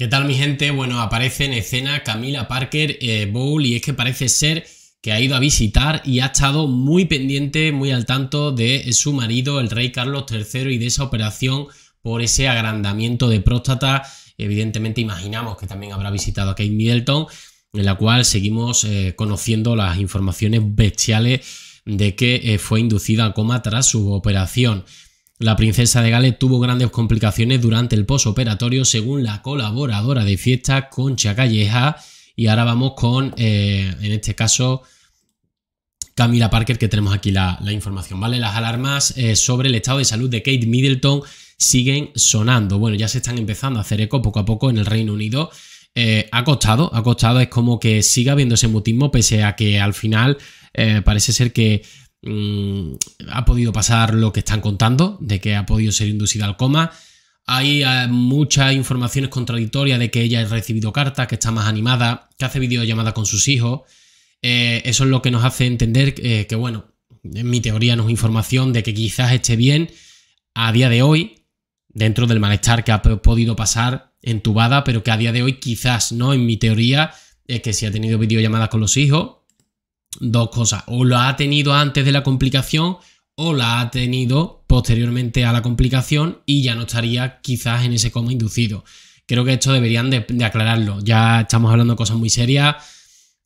¿Qué tal mi gente? Bueno, aparece en escena Camila Parker eh, Bowl y es que parece ser que ha ido a visitar y ha estado muy pendiente, muy al tanto de su marido, el rey Carlos III, y de esa operación por ese agrandamiento de próstata. Evidentemente imaginamos que también habrá visitado a Kate Middleton, en la cual seguimos eh, conociendo las informaciones bestiales de que eh, fue inducida a coma tras su operación. La princesa de Gales tuvo grandes complicaciones durante el posoperatorio, según la colaboradora de fiesta Concha Calleja. Y ahora vamos con, eh, en este caso, Camila Parker, que tenemos aquí la, información, ¿vale? Las alarmas eh, sobre el estado de salud de Kate Middleton siguen sonando. Bueno, ya se están empezando a hacer eco poco a poco en el Reino Unido. Eh, ha costado, ha costado, es como que siga habiendo ese mutismo, pese a que al final parece ser que Mm, ha podido pasar lo que están contando, de que ha podido ser inducida al coma. Hay eh, muchas informaciones contradictorias de que ella ha recibido cartas, que está más animada, que hace videollamadas con sus hijos. Eh, eso es lo que nos hace entender eh, que, bueno, en mi teoría nos información de que quizás esté bien a día de hoy, dentro del malestar que ha podido pasar entubada, pero que a día de hoy quizás no, en mi teoría, es que si ha tenido videollamadas con los hijos, dos cosas. O lo ha tenido antes de la complicación o la ha tenido posteriormente a la complicación y ya no estaría quizás en ese coma inducido. Creo que esto deberían de, aclararlo. Ya estamos hablando de cosas muy serias.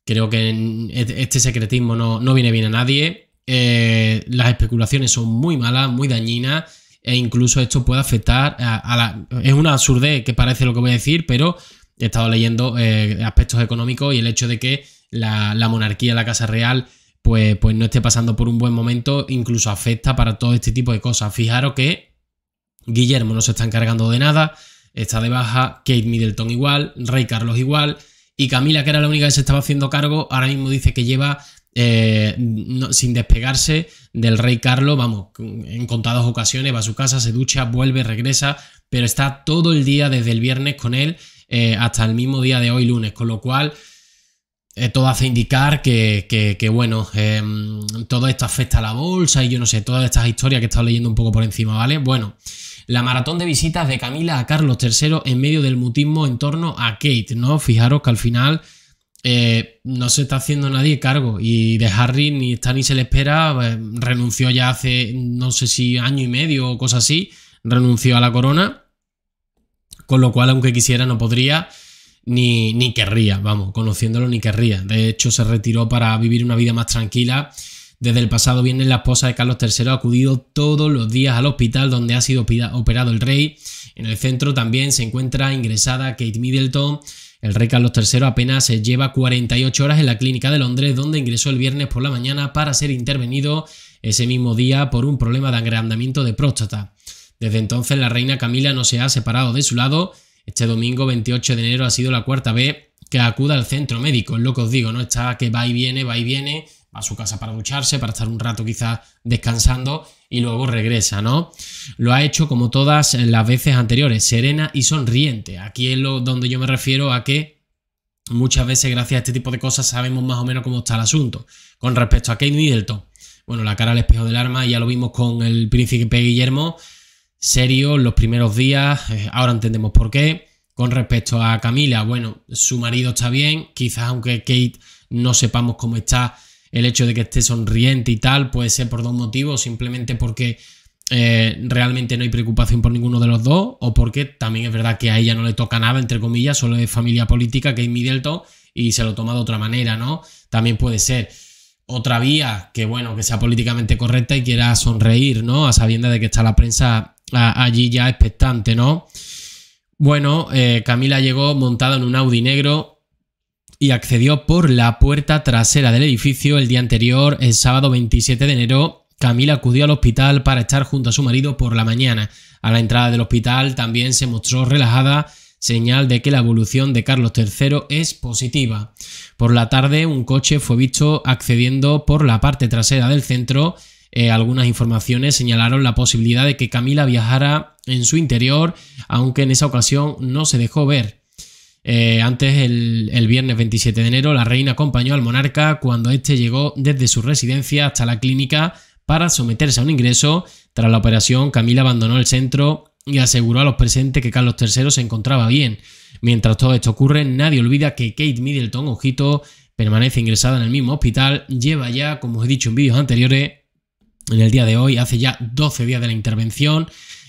Creo que e-, este secretismo no, viene bien a nadie. Eh, las especulaciones son muy malas, muy dañinas e incluso esto puede afectar a, la... Es una absurdez que parece lo que voy a decir, pero he estado leyendo eh, aspectos económicos y el hecho de que la, monarquía, la Casa Real, pues, pues no esté pasando por un buen momento, incluso afecta para todo este tipo de cosas. Fijaros que Guillermo no se está encargando de nada, está de baja, Kate Middleton igual, Rey Carlos igual, y Camila, que era la única que se estaba haciendo cargo, ahora mismo dice que lleva eh, sin despegarse del rey Carlos, vamos, en contadas ocasiones va a su casa, se ducha, vuelve, regresa, pero está todo el día desde el viernes con él eh, hasta el mismo día de hoy lunes, con lo cual eh, todo hace indicar que, bueno, em, todo esto afecta a la bolsa y yo no sé, todas estas historias que he estado leyendo un poco por encima, ¿vale? Bueno, la maratón de visitas de Camila a Carlos III en medio del mutismo en torno a Kate, ¿no? Fijaros que al final eh, no se está haciendo nadie cargo y de Harry ni está ni se le espera, eh, renunció ya hace no sé si año y medio o cosa así, renunció a la corona, con lo cual aunque quisiera no podría ni, querría, vamos, conociéndolo ni querría. De hecho, se retiró para vivir una vida más tranquila. Desde el pasado viernes la esposa de Carlos III ha acudido todos los días al hospital donde ha sido operado el rey. En el centro también se encuentra ingresada Kate Middleton. El rey Carlos III apenas se lleva 48 horas en la clínica de Londres donde ingresó el viernes por la mañana para ser intervenido ese mismo día por un problema de agrandamiento de próstata. Desde entonces la reina Camila no se ha separado de su lado este domingo 28 de enero ha sido la cuarta vez que acuda al centro médico, es lo que os digo, ¿no? Está que va y viene, va y viene, va a su casa para ducharse, para estar un rato quizás descansando y luego regresa, ¿no? Lo ha hecho como todas las veces anteriores, serena y sonriente. Aquí es lo donde yo me refiero a que muchas veces gracias a este tipo de cosas sabemos más o menos cómo está el asunto. Con respecto a Kate Middleton, bueno, la cara al espejo del arma ya lo vimos con el príncipe Guillermo, serio los primeros días, eh, ahora entendemos por qué. Con respecto a Camila, bueno, su marido está bien, quizás aunque Kate no sepamos cómo está, el hecho de que esté sonriente y tal puede ser por dos motivos, simplemente porque eh, realmente no hay preocupación por ninguno de los dos, o porque también es verdad que a ella no le toca nada, entre comillas, solo es familia política, que Kate Middleton, y se lo toma de otra manera, ¿no? También puede ser otra vía que, bueno, que sea políticamente correcta y quiera sonreír, ¿no? A sabienda de que está la prensa allí ya expectante, ¿no? Bueno, eh, Camila llegó montada en un Audi negro y accedió por la puerta trasera del edificio el día anterior, el sábado 27 de enero, Camila acudió al hospital para estar junto a su marido por la mañana. A la entrada del hospital también se mostró relajada, señal de que la evolución de Carlos III es positiva. Por la tarde un coche fue visto accediendo por la parte trasera del centro eh, algunas informaciones señalaron la posibilidad de que Camila viajara en su interior, aunque en esa ocasión no se dejó ver. Eh, antes, el, el, viernes 27 de enero, la reina acompañó al monarca cuando éste llegó desde su residencia hasta la clínica para someterse a un ingreso. Tras la operación, Camila abandonó el centro y aseguró a los presentes que Carlos III se encontraba bien. Mientras todo esto ocurre, nadie olvida que Kate Middleton, ojito, permanece ingresada en el mismo hospital, lleva ya, como os he dicho en vídeos anteriores, en el día de hoy, hace ya 12 días de la intervención.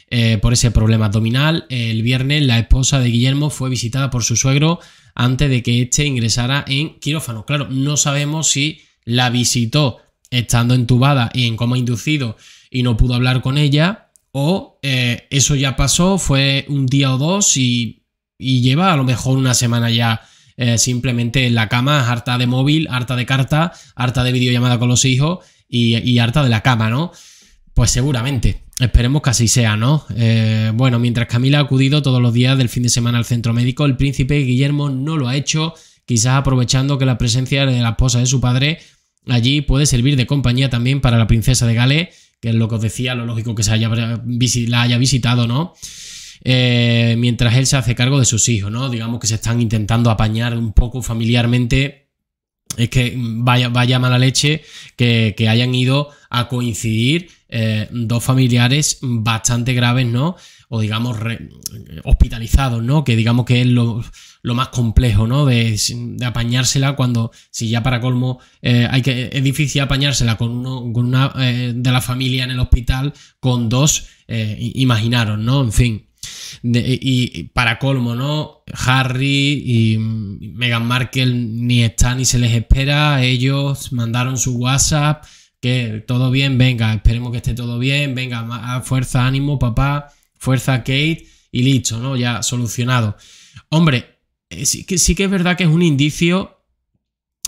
Eh, por ese problema abdominal. El viernes la esposa de Guillermo fue visitada por su suegro antes de que éste ingresara en quirófano. Claro, no sabemos si la visitó estando entubada y en coma inducido y no pudo hablar con ella o eh, eso ya pasó, fue un día o dos y, lleva a lo mejor una semana ya. Eh, simplemente en la cama, harta de móvil, harta de carta, harta de videollamada con los hijos y, harta de la cama, ¿no? Pues seguramente. Esperemos que así sea, ¿no? Eh, bueno, mientras Camila ha acudido todos los días del fin de semana al centro médico, el príncipe Guillermo no lo ha hecho, quizás aprovechando que la presencia de la esposa de su padre allí puede servir de compañía también para la princesa de Gales, que es lo que os decía, lo lógico que se la haya visitado, ¿no? Eh, mientras él se hace cargo de sus hijos, ¿no? Digamos que se están intentando apañar un poco familiarmente es que vaya, vaya mala leche que, hayan ido a coincidir eh, dos familiares bastante graves, ¿no? O digamos hospitalizados, ¿no? Que digamos que es lo, más complejo, ¿no? De, apañársela cuando, si ya para colmo, eh, hay que, es difícil apañársela con, uno, con una eh, de la familia en el hospital, con dos, imaginaros, ¿no? En fin y, para colmo, ¿no? Harry y Meghan Markle ni están ni se les espera. Ellos mandaron su WhatsApp, que todo bien, venga, esperemos que esté todo bien, venga, ah, fuerza, ánimo, papá, fuerza, Kate, y listo, ¿no? Ya solucionado. Hombre, eh, sí que, sí que es verdad que es un indicio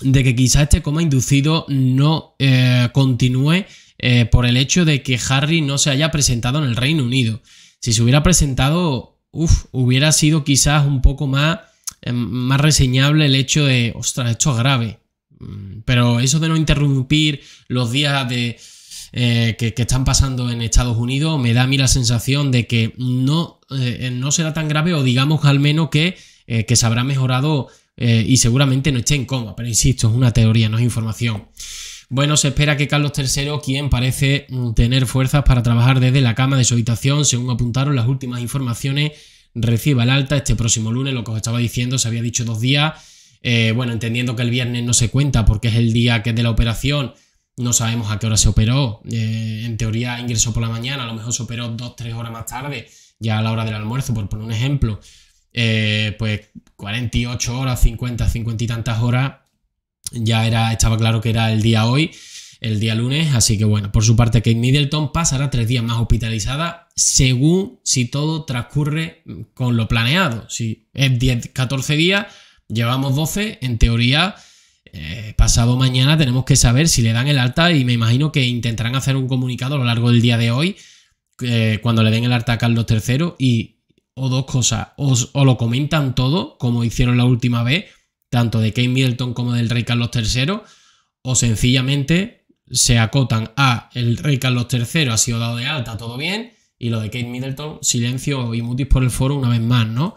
de que quizá este coma inducido no eh, continúe eh, por el hecho de que Harry no se haya presentado en el Reino Unido. Si se hubiera presentado, hubiera sido quizás un poco más, em, más reseñable el hecho de, ostras, esto es grave. Mm, pero eso de no interrumpir los días de, eh, que, están pasando en Estados Unidos me da a mí la sensación de que no, eh, eh, no será tan grave o digamos al menos que, que se habrá mejorado y seguramente no esté en coma. Pero insisto, es una teoría, no es información. Bueno, se espera que Carlos III, quien parece mm, tener fuerzas para trabajar desde la cama de su habitación, según apuntaron las últimas informaciones, reciba el alta este próximo lunes, lo que os estaba diciendo, se había dicho dos días. Eh, bueno, entendiendo que el viernes no se cuenta porque es el día que es de la operación, no sabemos a qué hora se operó. Eh, en teoría ingresó por la mañana, a lo mejor se operó dos, tres horas más tarde, ya a la hora del almuerzo, por poner un ejemplo. Eh, pues 48 horas, 50, 50 y tantas horas ya era, estaba claro que era el día hoy, el día lunes, así que bueno, por su parte Kate Middleton pasará tres días más hospitalizada según si todo transcurre mm, con lo planeado. Si es 10, 14 días, llevamos 12, en teoría... Eh, pasado mañana tenemos que saber si le dan el alta y me imagino que intentarán hacer un comunicado a lo largo del día de hoy eh, cuando le den el alta a Carlos III y o dos cosas, o lo comentan todo como hicieron la última vez tanto de Kate Middleton como del rey Carlos III, o sencillamente se acotan a el rey Carlos III ha sido dado de alta, todo bien, y lo de Kate Middleton, silencio y mutis por el foro una vez más, ¿no?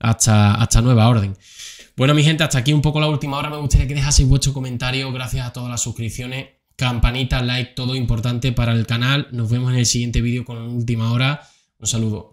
Hasta, nueva orden. Bueno, mi gente, hasta aquí un poco la última hora. Me gustaría que dejaseis vuestro comentario. Gracias a todas las suscripciones, campanita, like, todo importante para el canal. Nos vemos en el siguiente vídeo con la última hora. Un saludo.